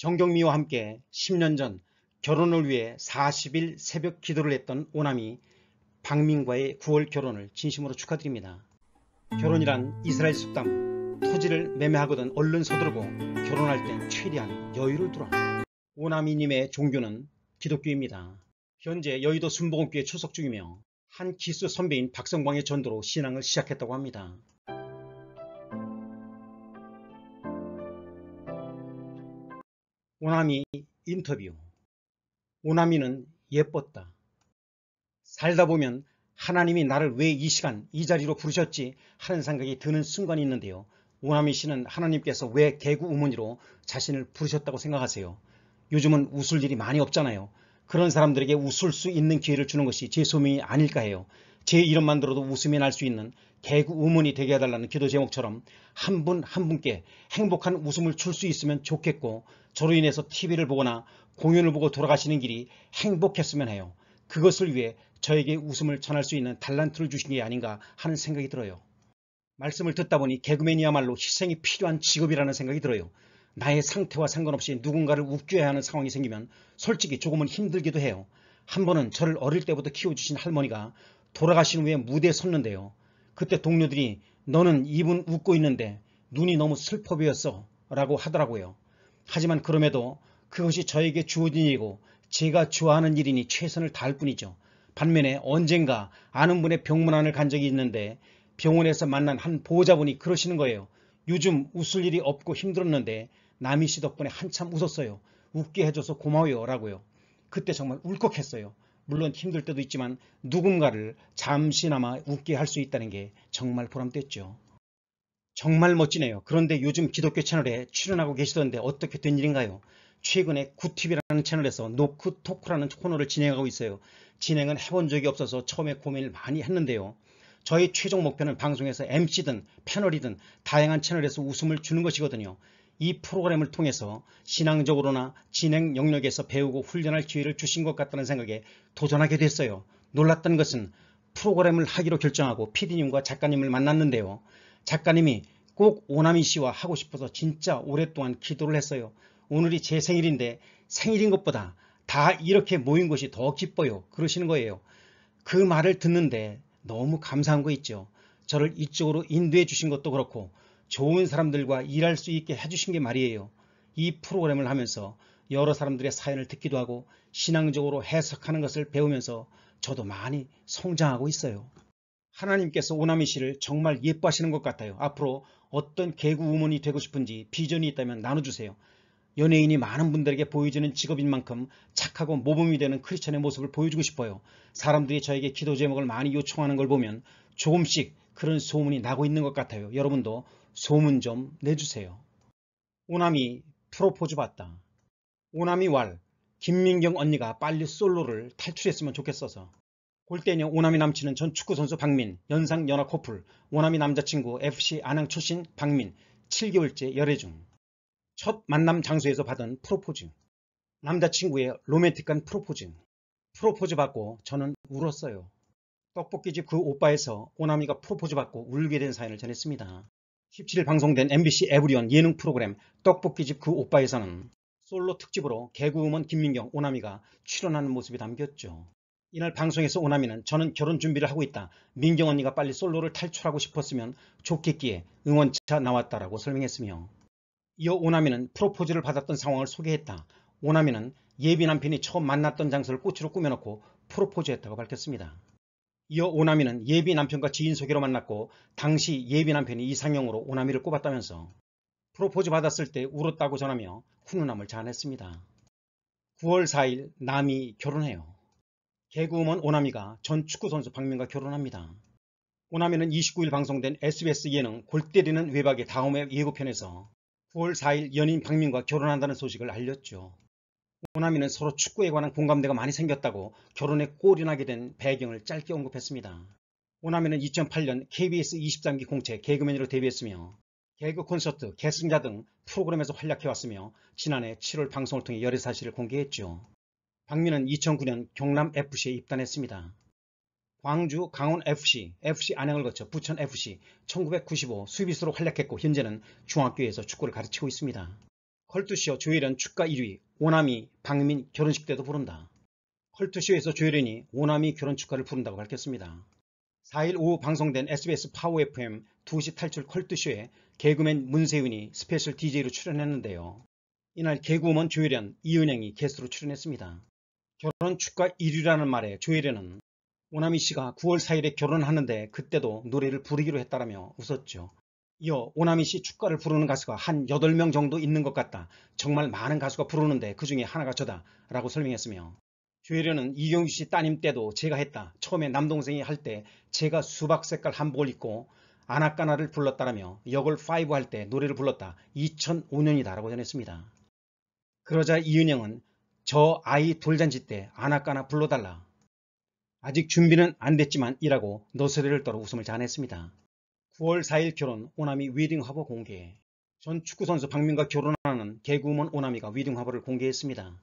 정경미와 함께 10년 전 결혼을 위해 40일 새벽 기도를 했던 오남이 박민과의 9월 결혼을 진심으로 축하드립니다. 결혼이란 이스라엘 속담 토지를 매매하거든 얼른 서두르고 결혼할 땐 최대한 여유를 두라. 오남이님의 종교는 기독교입니다. 현재 여의도 순복음교회 초석 중이며 한 기수 선배인 박성광의 전도로 신앙을 시작했다고 합니다. 오나미 인터뷰 오나미는 예뻤다. 살다 보면 하나님이 나를 왜 이 시간 이 자리로 부르셨지 하는 생각이 드는 순간이 있는데요. 오나미 씨는 하나님께서 왜 개구 우문이로 자신을 부르셨다고 생각하세요? 요즘은 웃을 일이 많이 없잖아요. 그런 사람들에게 웃을 수 있는 기회를 주는 것이 제 소명이 아닐까 해요. 제 이름만 들어도 웃음이 날 수 있는 개구 우문이 되게 해달라는 기도 제목처럼 한 분한 한 분께 행복한 웃음을 줄 수 있으면 좋겠고 저로 인해서 TV를 보거나 공연을 보고 돌아가시는 길이 행복했으면 해요. 그것을 위해 저에게 웃음을 전할 수 있는 달란트를 주신 게 아닌가 하는 생각이 들어요. 말씀을 듣다 보니 개그맨이야말로 희생이 필요한 직업이라는 생각이 들어요. 나의 상태와 상관없이 누군가를 웃겨야 하는 상황이 생기면 솔직히 조금은 힘들기도 해요. 한 번은 저를 어릴 때부터 키워주신 할머니가 돌아가신 후에 무대에 섰는데요. 그때 동료들이 너는 입은 웃고 있는데 눈이 너무 슬퍼 보였어 라고 하더라고요. 하지만 그럼에도 그것이 저에게 주어진 일이고 제가 좋아하는 일이니 최선을 다할 뿐이죠. 반면에 언젠가 아는 분의 병문안을 간 적이 있는데 병원에서 만난 한 보호자분이 그러시는 거예요. 요즘 웃을 일이 없고 힘들었는데 남희 씨 덕분에 한참 웃었어요. 웃게 해줘서 고마워요 라고요. 그때 정말 울컥했어요. 물론 힘들 때도 있지만 누군가를 잠시나마 웃게 할 수 있다는 게 정말 보람됐죠. 정말 멋지네요. 그런데 요즘 기독교 채널에 출연하고 계시던데 어떻게 된 일인가요? 최근에 구 t v 라는 채널에서 노크 토크라는 코너를 진행하고 있어요. 진행은 해본 적이 없어서 처음에 고민을 많이 했는데요. 저희 최종 목표는 방송에서 MC든 패널이든 다양한 채널에서 웃음을 주는 것이거든요. 이 프로그램을 통해서 신앙적으로나 진행 영역에서 배우고 훈련할 기회를 주신 것 같다는 생각에 도전하게 됐어요. 놀랐던 것은 프로그램을 하기로 결정하고 PD님과 작가님을 만났는데요. 작가님이 꼭 오나미 씨와 하고 싶어서 진짜 오랫동안 기도를 했어요. 오늘이 제 생일인데 생일인 것보다 다 이렇게 모인 것이 더 기뻐요. 그러시는 거예요. 그 말을 듣는데 너무 감사한 거 있죠. 저를 이쪽으로 인도해 주신 것도 그렇고 좋은 사람들과 일할 수 있게 해주신 게 말이에요. 이 프로그램을 하면서 여러 사람들의 사연을 듣기도 하고 신앙적으로 해석하는 것을 배우면서 저도 많이 성장하고 있어요. 하나님께서 오나미 씨를 정말 예뻐하시는 것 같아요. 앞으로 어떤 개구 우먼이 되고 싶은지 비전이 있다면 나눠주세요. 연예인이 많은 분들에게 보여주는 직업인 만큼 착하고 모범이 되는 크리스천의 모습을 보여주고 싶어요. 사람들이 저에게 기도 제목을 많이 요청하는 걸 보면 조금씩 그런 소문이 나고 있는 것 같아요. 여러분도 소문 좀 내주세요. 오남이 프로포즈 받다. 오남이 왈, 김민경 언니가 빨리 솔로를 탈출했으면 좋겠어서. 골대녀 오남이 남친은 전 축구선수 박민, 연상 연하 코플 오남이 남자친구 FC 안양 출신 박민, 7개월째 열애 중. 첫 만남 장소에서 받은 프로포즈. 남자친구의 로맨틱한 프로포즈. 프로포즈 받고 저는 울었어요. 떡볶이집 그 오빠에서 오남이가 프로포즈 받고 울게 된 사연을 전했습니다. 17일 방송된 MBC 에브리온 예능 프로그램 떡볶이집 그 오빠에서는 솔로 특집으로 개그우먼 김민경 오남이가 출연하는 모습이 담겼죠. 이날 방송에서 오나미는 저는 결혼 준비를 하고 있다. 민경 언니가 빨리 솔로를 탈출하고 싶었으면 좋겠기에 응원차 나왔다라고 설명했으며 이어 오나미는 프로포즈를 받았던 상황을 소개했다. 오나미는 예비 남편이 처음 만났던 장소를 꽃으로 꾸며놓고 프로포즈했다고 밝혔습니다. 이어 오나미는 예비 남편과 지인 소개로 만났고 당시 예비 남편이 이상형으로 오나미를 꼽았다면서 프로포즈 받았을 때 울었다고 전하며 훈훈함을 자아냈습니다. 9월 4일 남이 결혼해요. 개그우먼 오나미가 전 축구선수 박민과 결혼합니다. 오나미는 29일 방송된 SBS 예능 골때리는 외박의 다음의 예고편에서 9월 4일 연인 박민과 결혼한다는 소식을 알렸죠. 오나미는 서로 축구에 관한 공감대가 많이 생겼다고 결혼에 골이 나게 된 배경을 짧게 언급했습니다. 오나미는 2008년 KBS 23기 공채 개그맨으로 데뷔했으며 개그 콘서트, 개승자등 프로그램에서 활약해왔으며 지난해 7월 방송을 통해 열애 사실을 공개했죠. 박민은 2009년 경남 FC에 입단했습니다. 광주, 강원 FC, FC 안양을 거쳐 부천 FC, 1995 수비수로 활약했고 현재는 중학교에서 축구를 가르치고 있습니다. 컬투쇼 조혜련 축가 1위, 오남이 박민 결혼식 때도 부른다. 컬투쇼에서 조혜련이 오남이 결혼 축가를 부른다고 밝혔습니다. 4일 오후 방송된 SBS 파워 FM 2시 탈출 컬투쇼에 개그맨 문세윤이 스페셜 DJ로 출연했는데요. 이날 개그우먼 조혜련, 이은영이 게스트로 출연했습니다. 결혼 축가 1위라는 말에 조혜련은 오나미 씨가 9월 4일에 결혼하는데 그때도 노래를 부르기로 했다라며 웃었죠. 이어 오나미 씨 축가를 부르는 가수가 한 8명 정도 있는 것 같다. 정말 많은 가수가 부르는데 그 중에 하나가 저다. 라고 설명했으며 조혜련은 이경규 씨 따님 때도 제가 했다. 처음에 남동생이 할 때 제가 수박 색깔 한복을 입고 아나까나를 불렀다라며 역을 5할때 노래를 불렀다. 2005년이다라고 전했습니다. 그러자 이은영은 저 아이 돌잔치 때 아나까나 불러달라. 아직 준비는 안 됐지만 이라고 너스레를 떨어 웃음을 자냈습니다. 아 9월 4일 결혼 오나미 웨딩 화보 공개 전 축구선수 박민과 결혼하는 개그우먼 오나미가 웨딩 화보를 공개했습니다.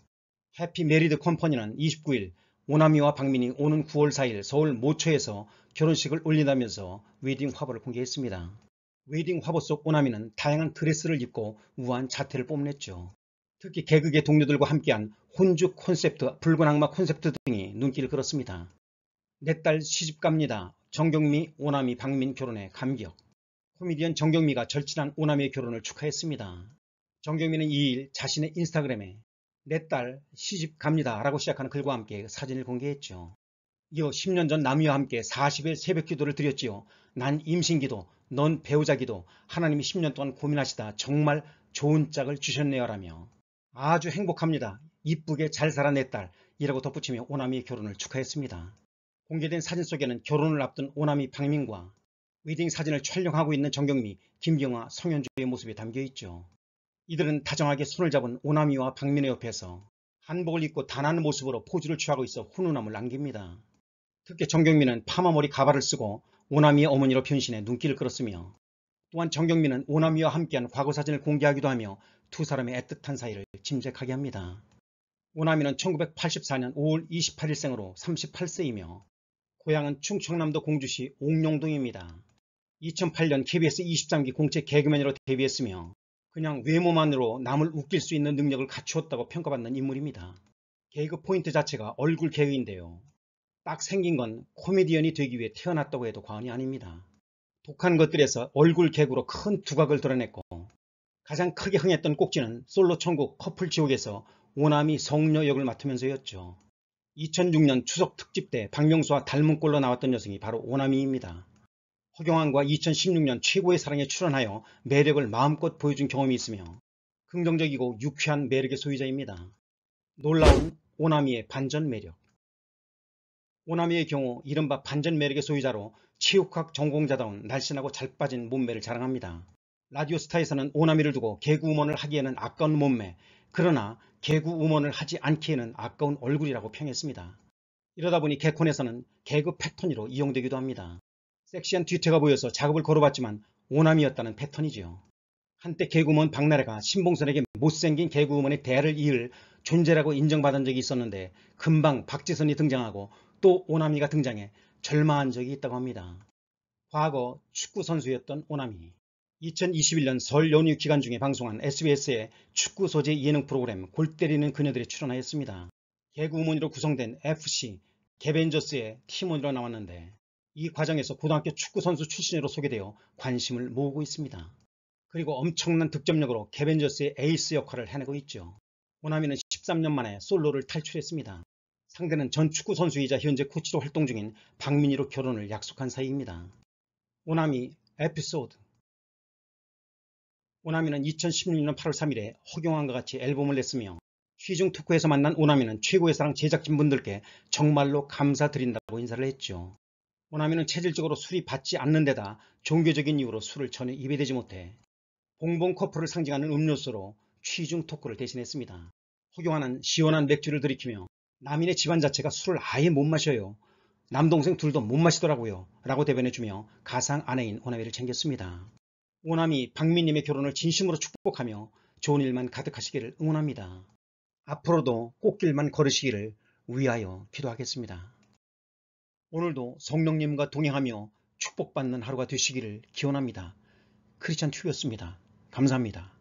해피 메리드 컴퍼니는 29일 오나미와 박민이 오는 9월 4일 서울 모처에서 결혼식을 올린다면서 웨딩 화보를 공개했습니다. 웨딩 화보 속 오나미는 다양한 드레스를 입고 우아한 자태를 뽐냈죠. 특히 개그계 동료들과 함께한 혼주 콘셉트, 붉은 악마 콘셉트 등이 눈길을 끌었습니다. 내 딸 시집 갑니다. 정경미, 오남이, 박민 결혼에 감격. 코미디언 정경미가 절친한 오남이의 결혼을 축하했습니다. 정경미는 2일 자신의 인스타그램에 내 딸 시집 갑니다 라고 시작하는 글과 함께 사진을 공개했죠. 이어 10년 전 남이와 함께 40일 새벽 기도를 드렸지요. 난 임신 기도, 넌 배우자 기도, 하나님이 10년 동안 고민하시다 정말 좋은 짝을 주셨네요 라며 아주 행복합니다. 이쁘게 잘 살아낸 딸 이라고 덧붙이며 오나미의 결혼을 축하했습니다. 공개된 사진 속에는 결혼을 앞둔 오나미 박민과 웨딩 사진을 촬영하고 있는 정경미, 김경화, 성현주의 모습이 담겨있죠. 이들은 다정하게 손을 잡은 오나미와 박민의 옆에서 한복을 입고 단한 모습으로 포즈를 취하고 있어 훈훈함을 남깁니다. 특히 정경미는 파마머리 가발을 쓰고 오나미의 어머니로 변신해 눈길을 끌었으며 또한 정경민은 오남이와 함께한 과거 사진을 공개하기도 하며 두 사람의 애틋한 사이를 짐작하게 합니다. 오남이는 1984년 5월 28일 생으로 38세이며 고향은 충청남도 공주시 옥룡동입니다. 2008년 KBS 23기 공채 개그맨으로 데뷔했으며 그냥 외모만으로 남을 웃길 수 있는 능력을 갖추었다고 평가받는 인물입니다. 개그 포인트 자체가 얼굴 개그인데요. 딱 생긴 건 코미디언이 되기 위해 태어났다고 해도 과언이 아닙니다. 독한 것들에서 얼굴 개구로 큰 두각을 드러냈고 가장 크게 흥했던 꼭지는 솔로 천국 커플 지옥에서 오남이 성녀 역을 맡으면서였죠. 2006년 추석 특집 때 박명수와 닮은 꼴로 나왔던 여성이 바로 오남이입니다. 허경환과 2016년 최고의 사랑에 출연하여 매력을 마음껏 보여준 경험이 있으며 긍정적이고 유쾌한 매력의 소유자입니다. 놀라운 오나미의 반전 매력 오나미의 경우 이른바 반전 매력의 소유자로 체육학 전공자다운 날씬하고 잘 빠진 몸매를 자랑합니다. 라디오스타에서는 오나미를 두고 개구우먼을 하기에는 아까운 몸매, 그러나 개구우먼을 하지 않기에는 아까운 얼굴이라고 평했습니다. 이러다 보니 개콘에서는 개그 패턴으로 이용되기도 합니다. 섹시한 뒤태가 보여서 작업을 걸어봤지만 오남이었다는 패턴이지요. 한때 개구먼 박나래가 신봉선에게 못생긴 개구먼의 대를 이을 존재라고 인정받은 적이 있었는데 금방 박지선이 등장하고 또 오남이가 등장해 절망한 적이 있다고 합니다. 과거 축구 선수였던 오남이 2021년 설 연휴 기간 중에 방송한 SBS의 축구 소재 예능 프로그램 골 때리는 그녀들이 출연하였습니다. 개그우먼으로 구성된 FC 개벤저스의 팀원으로 나왔는데 이 과정에서 고등학교 축구선수 출신으로 소개되어 관심을 모으고 있습니다. 그리고 엄청난 득점력으로 개벤저스의 에이스 역할을 해내고 있죠. 오나미는 13년 만에 솔로를 탈출했습니다. 상대는 전 축구 선수이자 현재 코치로 활동 중인 박민희로 결혼을 약속한 사이입니다. 오나미 에피소드 오나미는 2016년 8월 3일에 허경환과 같이 앨범을 냈으며 취중토크에서 만난 오나미는 최고의 사랑 제작진분들께 정말로 감사드린다고 인사를 했죠. 오나미는 체질적으로 술이 받지 않는 데다 종교적인 이유로 술을 전혀 입에 대지 못해 봉봉 커플을 상징하는 음료수로 취중 토크를 대신했습니다. 허경환은 시원한 맥주를 들이키며 남인의 집안 자체가 술을 아예 못 마셔요. 남동생 둘도 못 마시더라고요. 라고 대변해주며 가상 아내인 오나미를 챙겼습니다. 오나미 박민님의 결혼을 진심으로 축복하며 좋은 일만 가득하시기를 응원합니다. 앞으로도 꽃길만 걸으시기를 위하여 기도하겠습니다. 오늘도 성령님과 동행하며 축복받는 하루가 되시기를 기원합니다. 크리스찬 튜브였습니다. 감사합니다.